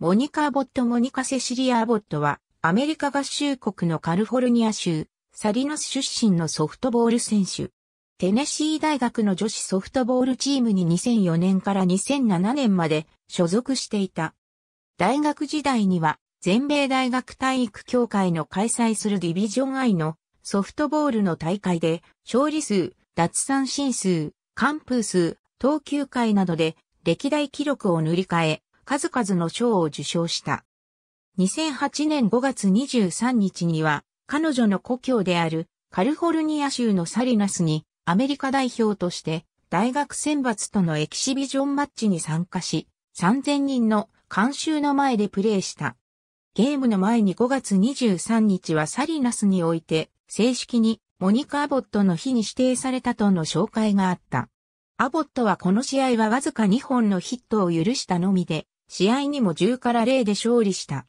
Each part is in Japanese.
モニカ・アボット・モニカ・セシリア・アボットは、アメリカ合衆国のカルフォルニア州、サリノス出身のソフトボール選手。テネシー大学の女子ソフトボールチームに2004年から2007年まで所属していた。大学時代には、全米大学体育協会の開催するディビジョン I のソフトボールの大会で、勝利数、奪三振数、完封数、投球回などで歴代記録を塗り替え、数々の賞を受賞した。2008年5月23日には、彼女の故郷であるカルフォルニア州のサリナスにアメリカ代表として大学選抜とのエキシビジョンマッチに参加し、3000人の監修の前でプレーした。ゲームの前に5月23日はサリナスにおいて、正式にモニカ・アボットの日に指定されたとの紹介があった。アボットはこの試合はわずか2本のヒットを許したのみで、試合にも10から0で勝利した。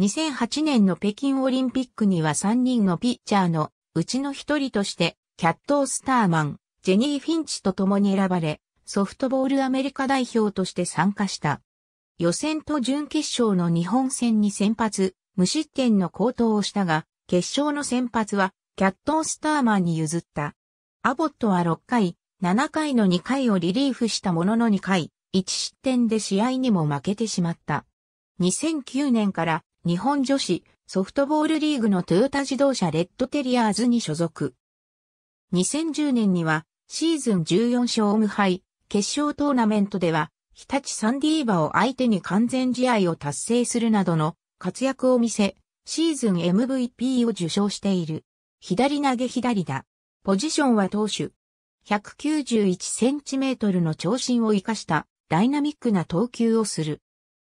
2008年の北京オリンピックには3人のピッチャーのうちの一人として、キャット・スターマン、ジェニー・フィンチと共に選ばれ、ソフトボールアメリカ代表として参加した。予選と準決勝の日本戦に先発、無失点の高騰をしたが、決勝の先発は、キャット・スターマンに譲った。アボットは6回、7回の2回をリリーフしたものの2回、1失点で試合にも負けてしまった。2009年から日本女子ソフトボールリーグのトヨタ自動車レッドテリアーズに所属。2010年にはシーズン14勝無敗、決勝トーナメントでは日立サンディーバを相手に完全試合を達成するなどの活躍を見せ、シーズン MVP を受賞している。左投げ左だ。ポジションは投手。191センチメートルの長身を生かしたダイナミックな投球をする。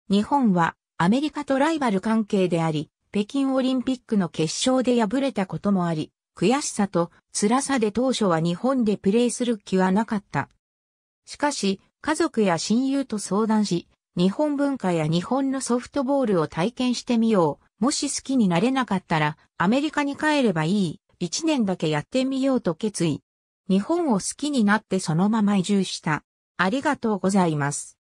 日本はアメリカとライバル関係であり、北京オリンピックの決勝で敗れたこともあり、悔しさと辛さで当初は日本でプレーする気はなかった。しかし、家族や親友と相談し、日本文化や日本のソフトボールを体験してみよう。もし好きになれなかったら、アメリカに帰ればいい。一年だけやってみようと決意。日本を好きになってそのまま移住した。ありがとうございます。